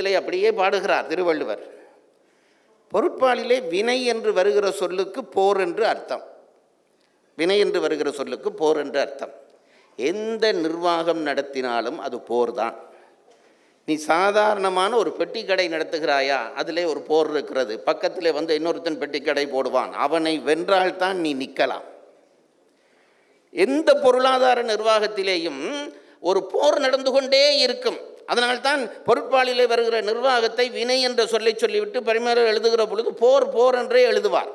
சிலை அப்படியே பாடுகிறார் திருவள்ளுவர் பொருட்பாலிலே வினை என்று வருகிற சொல்லுக்கு போர் என்று அர்த்தம் வினை என்று வருகிற சொல்லுக்கு போர் என்று அர்த்தம் எந்த நிர்வாகம் நடத்தினாலும் அது போர் தான் நீ சாதாரணமான ஒரு பெட்டி கடை நடத்துகிறாயா அதிலே ஒரு போர் இருக்கிறது பக்கத்தில் வந்து இன்னொருத்தன் பெட்டி கடை போடுவான் அவனை வென்றால்தான் நீ நிற்கலாம் எந்த பொருளாதார நிர்வாகத்திலேயும் ஒரு போர் நடந்து கொண்டே இருக்கும் அதனால்தான் பொருட்பாளிலே வருகிற நிர்வாகத்தை வினை என்ற சொல்லை சொல்லிவிட்டு பரிமாறு எழுதுகிற பொழுது போர் போர் என்றே எழுதுவார்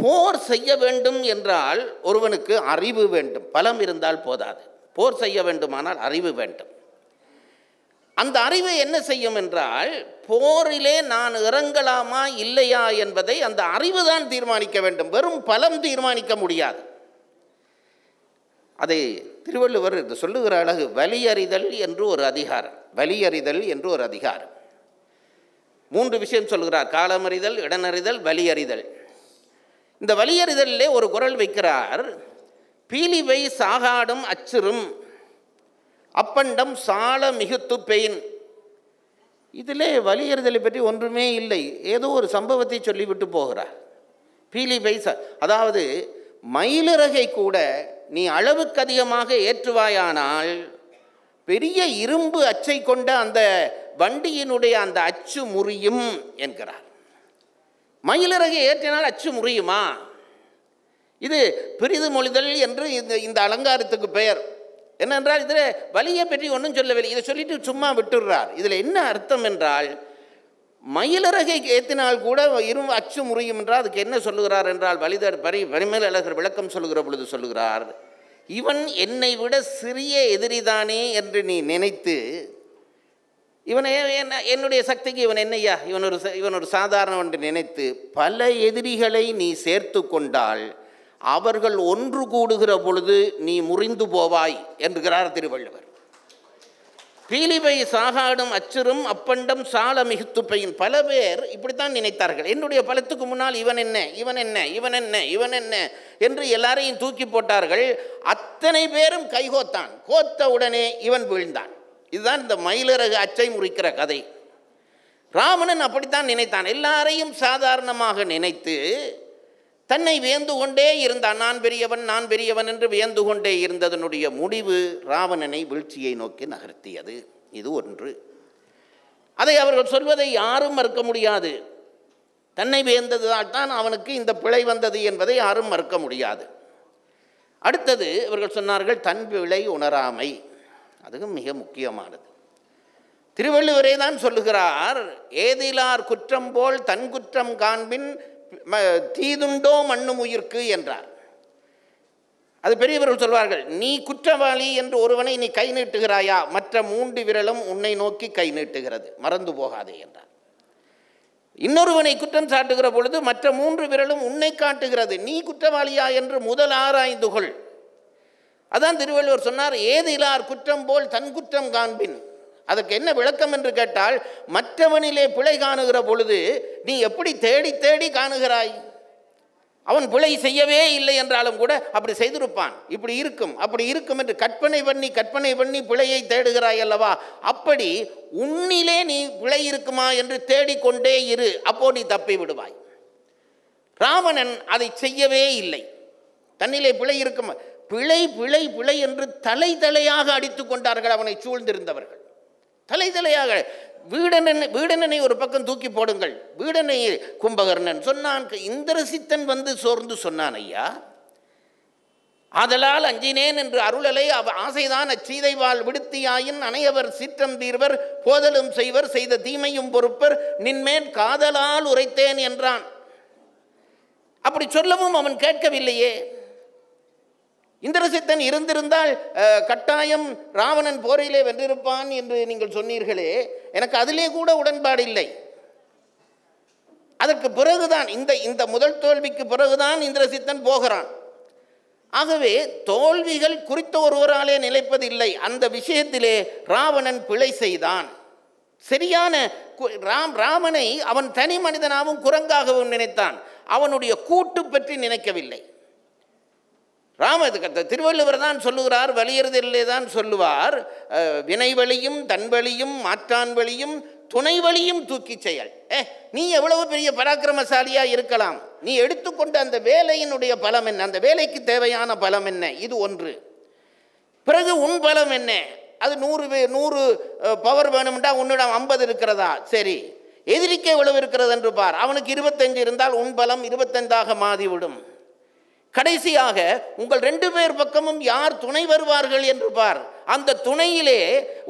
போர் செய்ய வேண்டும் என்றால் ஒருவனுக்கு அறிவு வேண்டும் பலம் இருந்தால் போதாது போர் செய்ய வேண்டுமானால் அறிவு வேண்டும் அந்த அறிவு என்ன செய்யும் என்றால் போரிலே நான் இறங்கலாமா இல்லையா என்பதை அந்த அறிவு தான் தீர்மானிக்க வேண்டும் வெறும் பலம் தீர்மானிக்க முடியாது அதை திருவள்ளுவர் இது சொல்லுகிற அழகு வலியறிதல் என்று ஒரு அதிகாரம் வலியறிதல் என்று ஒரு அதிகாரம் மூன்று விஷயம் சொல்கிறார் காலமறிதல் இடனறிதல் வலியறிதல் இந்த வலியறிதலே ஒரு குரல் வைக்கிறார் பீலிவை சாகாடும் அச்சிறும் அப்பண்டம் சால மிகுத்து பெயின் இதிலே வலியறிதலை பற்றி ஒன்றுமே இல்லை ஏதோ ஒரு சம்பவத்தை சொல்லிவிட்டு போகிறார் பீலிவை சா அதாவது மயிலிறகை கூட நீ அளவுக்கு அதிகமாக ஏற்றுவாயானால் பெரிய இரும்பு அச்சை கொண்ட அந்த வண்டியினுடைய அந்த அச்சு முறியும் என்கிறார் மயிலிறகு ஏற்றினால் அச்சு முறியுமா இது பிரிது மொழிதல் என்று இந்த இந்த அலங்காரத்துக்கு பெயர் என்னென்றால் இதில் வலியை பற்றி ஒன்றும் சொல்லவில்லை இதை சொல்லிட்டு சும்மா விட்டுடுறார் இதில் என்ன அர்த்தம் என்றால் மயிலிறகை ஏற்றினால் கூட இரும் அச்சு முறியும் என்றால் அதுக்கு என்ன சொல்லுகிறார் என்றால் வலிதர் பரி வரிமேல் அழகர் விளக்கம் சொல்லுகிற பொழுது சொல்லுகிறார் இவன் என்னை விட சிறிய எதிரிதானே என்று நீ நினைத்து இவன் என்ன என்னுடைய சக்திக்கு இவன் என்னையா இவன் ஒரு இவன் ஒரு சாதாரணம் என்று நினைத்து பல எதிரிகளை நீ சேர்த்து கொண்டால் அவர்கள் ஒன்று கூடுகிற பொழுது நீ முறிந்து போவாய் என்றுகிறார் திருவள்ளுவர் பீலிவை சாகாடும் அச்சுறும் அப்பண்டம் சால மிகுத்துப்பையின் பல பேர் இப்படித்தான் நினைத்தார்கள் என்னுடைய பலத்துக்கு முன்னால் இவன் என்ன இவன் என்ன இவன் என்ன இவன் என்ன என்று எல்லாரையும் தூக்கி போட்டார்கள் அத்தனை பேரும் கைகோத்தான் கோத்த உடனே இவன் வீழ்ந்தான் இதுதான் இந்த மயிலிறகு அச்சை முறிக்கிற கதை ராவணன் அப்படித்தான் நினைத்தான் எல்லாரையும் சாதாரணமாக நினைத்து தன்னை வியந்து கொண்டே இருந்தான் நான் பெரியவன் நான் பெரியவன் என்று வியந்து கொண்டே இருந்ததனுடைய முடிவு ராவணனை வீழ்ச்சியை நோக்கி நகர்த்தியது இது ஒன்று அதை அவர்கள் சொல்வதை யாரும் மறுக்க முடியாது தன்னை வியந்ததால் தான் அவனுக்கு இந்த பிழை வந்தது என்பதை யாரும் மறுக்க முடியாது அடுத்தது இவர்கள் சொன்னார்கள் தன் பிழை உணராமை அதுவும் மிக முக்கியமானது திருவள்ளுவரே தான் சொல்லுகிறார் ஏதிலார் குற்றம் போல் தன் குற்றம் காண்பின் தீதுண்டோ மண்ணும் உயிர்க்கு என்றார் அது பெரியவர்கள் சொல்வார்கள் நீ குற்றவாளி என்று ஒருவனை நீ கை நீட்டுகிறாயா மற்ற மூன்று விரலும் உன்னை நோக்கி கை நீட்டுகிறது மறந்து போகாதே என்றார் இன்னொருவனை குற்றம் சாட்டுகிற பொழுது மற்ற மூன்று விரலும் உன்னை காட்டுகிறது நீ குற்றவாளியா என்று முதல் ஆராய்ந்துகொள் அதான் திருவள்ளுவர் சொன்னார் ஏதிலார் குற்றம் போல் தன் குற்றம் காண்பின் அதற்கு என்ன விளக்கம் என்று கேட்டால் மற்றவனிலே பிழை காணுகிற பொழுது நீ எப்படி தேடி தேடி காணுகிறாய் அவன் பிழை செய்யவே இல்லை என்றாலும் கூட அப்படி செய்திருப்பான் இப்படி இருக்கும் அப்படி இருக்கும் என்று கற்பனை பண்ணி கற்பனை பண்ணி பிழையை தேடுகிறாய் அல்லவா அப்படி உன்னிலே நீ பிழை இருக்குமா என்று தேடிக்கொண்டே இரு அப்போ நீ தப்பி விடுவாய் ராவணன் அதை செய்யவே இல்லை தன்னிலே பிழை இருக்குமா பிழை பிழை பிழை என்று தலை தலையாக அடித்து கொண்டார்கள் அவனை சூழ்ந்திருந்தவர்கள் தலை தலையாக வீடனனை வீடனனை ஒரு பக்கம் தூக்கி போடுங்கள் வீடனை கும்பகர்ணன் சொன்னான் இந்திரசித்தன் வந்து சோர்ந்து சொன்னான் ஐயா ஆதலால் அஞ்சினேன் என்று அருளலை அவ ஆசைதான் அச்சீதைவால் விடுத்தியாயின் அனையவர் சீற்றம் தீர்வர் போதலும் செய்வர் செய்த தீமையும் பொறுப்பர் நின்மேன் காதலால் உரைத்தேன் என்றான் அப்படி சொல்லவும் அவன் கேட்கவில்லையே இந்திரசித்தன் இருந்திருந்தால் கட்டாயம் ராவணன் போரிலே வென்றிருப்பான் என்று நீங்கள் சொன்னீர்களே எனக்கு அதிலே கூட உடன்பாடு இல்லை அதற்கு பிறகுதான் இந்த இந்த முதல் தோல்விக்கு பிறகுதான் இந்திரசித்தன் போகிறான் ஆகவே தோல்விகள் குறித்த ஒருவராலே நிலைப்பதில்லை அந்த விஷயத்திலே ராவணன் பிழை செய்தான் சரியான ராம் ராமனை அவன் தனி மனிதனாகவும் குரங்காகவும் நினைத்தான் அவனுடைய கூட்டு பற்றி நினைக்கவில்லை ராம திருவள்ளுவர் தான் சொல்லுகிறார் வலியறதில்லை தான் சொல்லுவார் வினை வழியும் தன் வழியும் மாற்றான் வழியும் துணை வழியும் தூக்கி செயல் ஏ நீ எவ்வளவு பெரிய பராக்கிரமசாலியாக இருக்கலாம் நீ எடுத்துக்கொண்ட அந்த வேலையினுடைய பலம் என்ன அந்த வேலைக்கு தேவையான பலம் என்ன இது ஒன்று பிறகு உன் பலம் என்ன அது நூறு நூறு பவர் வேணும்டா உன்னிடம் ஐம்பது இருக்கிறதா சரி எதிரிக்க எவ்வளவு இருக்கிறது என்று பார் அவனுக்கு இருபத்தஞ்சு இருந்தால் உன் பலம் இருபத்தஞ்சாக மாறிவிடும் கடைசியாக உங்கள் ரெண்டு பேர் பக்கமும் யார் துணை வருவார்கள் என்று பார் அந்த துணையிலே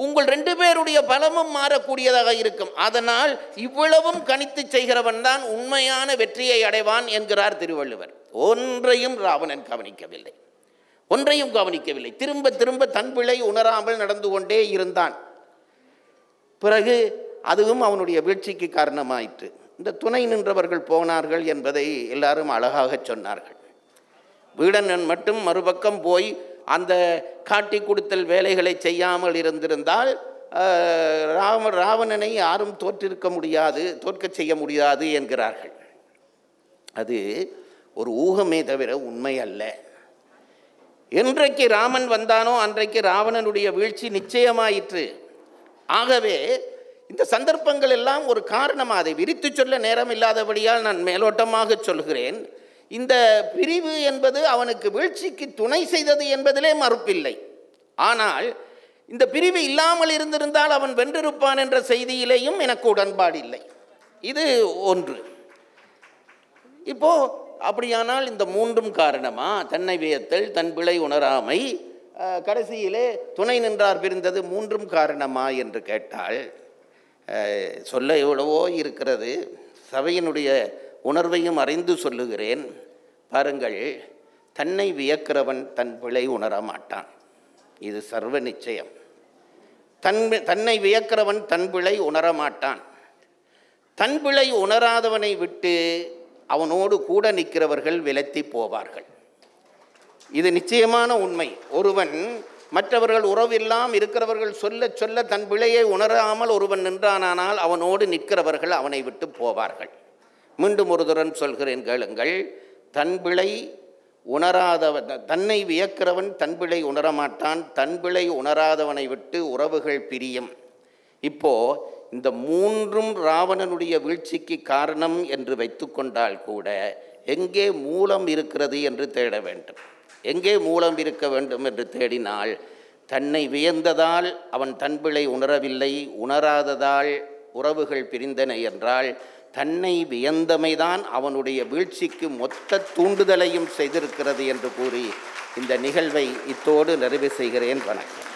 உங்கள் ரெண்டு பேருடைய பலமும் மாறக்கூடியதாக இருக்கும் அதனால் இவ்வளவும் கணித்து செய்கிறவன் தான் உண்மையான வெற்றியை அடைவான் என்கிறார் திருவள்ளுவர் ஒன்றையும் ராவணன் கவனிக்கவில்லை ஒன்றையும் கவனிக்கவில்லை திரும்ப திரும்ப தன் பிழை உணராமல் நடந்து கொண்டே இருந்தான் பிறகு அதுவும் அவனுடைய வீழ்ச்சிக்கு காரணமாயிற்று இந்த துணை நின்றவர்கள் போனார்கள் என்பதை எல்லாரும் அழகாக சொன்னார்கள் வீடன் மட்டும் மறுபக்கம் போய் அந்த காட்டி கொடுத்தல் வேலைகளை செய்யாமல் இருந்திருந்தால் ராம ராவணனை யாரும் தோற்றிருக்க முடியாது தோற்க செய்ய முடியாது என்கிறார்கள் அது ஒரு ஊகமே தவிர உண்மை அல்ல என்றைக்கு ராமன் வந்தானோ அன்றைக்கு ராவணனுடைய வீழ்ச்சி நிச்சயமாயிற்று ஆகவே இந்த சந்தர்ப்பங்கள் எல்லாம் ஒரு காரணமாக அதை விரித்து சொல்ல நேரம் இல்லாதபடியால் நான் மேலோட்டமாக சொல்கிறேன் இந்த பிரிவு என்பது அவனுக்கு வீழ்ச்சிக்கு துணை செய்தது என்பதிலே மறுப்பில்லை ஆனால் இந்த பிரிவு இல்லாமல் இருந்திருந்தால் அவன் வென்றிருப்பான் என்ற செய்தியிலேயும் எனக்கு உடன்பாடு இல்லை இது ஒன்று இப்போது அப்படியானால் இந்த மூன்றும் காரணமா தன்னை வியத்தல் தன் பிழை உணராமை கடைசியிலே துணை நின்றார் பிரிந்தது மூன்றும் காரணமா என்று கேட்டால் சொல்ல எவ்வளவோ இருக்கிறது சபையினுடைய உணர்வையும் அறிந்து சொல்லுகிறேன் பாருங்கள் தன்னை வியக்கிறவன் தன் பிழை உணர மாட்டான் இது சர்வ நிச்சயம் தன் தன்னை வியக்கிறவன் தன் பிழை உணர மாட்டான் தன் பிழை உணராதவனை விட்டு அவனோடு கூட நிற்கிறவர்கள் விலத்தி போவார்கள் இது நிச்சயமான உண்மை ஒருவன் மற்றவர்கள் உறவில்லாம் இருக்கிறவர்கள் சொல்ல சொல்ல தன் பிழையை உணராமல் ஒருவன் நின்றானானால் அவனோடு நிற்கிறவர்கள் அவனை விட்டு போவார்கள் மீண்டும் ஒரு சொல்கிறேன் கேளுங்கள் தன்பிழை உணராதவன் தன்னை வியக்கிறவன் தன்பிழை உணரமாட்டான் தன்பிழை உணராதவனை விட்டு உறவுகள் பிரியும் இப்போது இந்த மூன்றும் ராவணனுடைய வீழ்ச்சிக்கு காரணம் என்று வைத்துக்கொண்டால் கூட எங்கே மூலம் இருக்கிறது என்று தேட வேண்டும் எங்கே மூலம் இருக்க வேண்டும் என்று தேடினால் தன்னை வியந்ததால் அவன் தன்பிழை உணரவில்லை உணராததால் உறவுகள் பிரிந்தன என்றால் தன்னை வியந்தமைதான் அவனுடைய வீழ்ச்சிக்கு மொத்த தூண்டுதலையும் செய்திருக்கிறது என்று கூறி இந்த நிகழ்வை இத்தோடு நிறைவு செய்கிறேன் வணக்கம்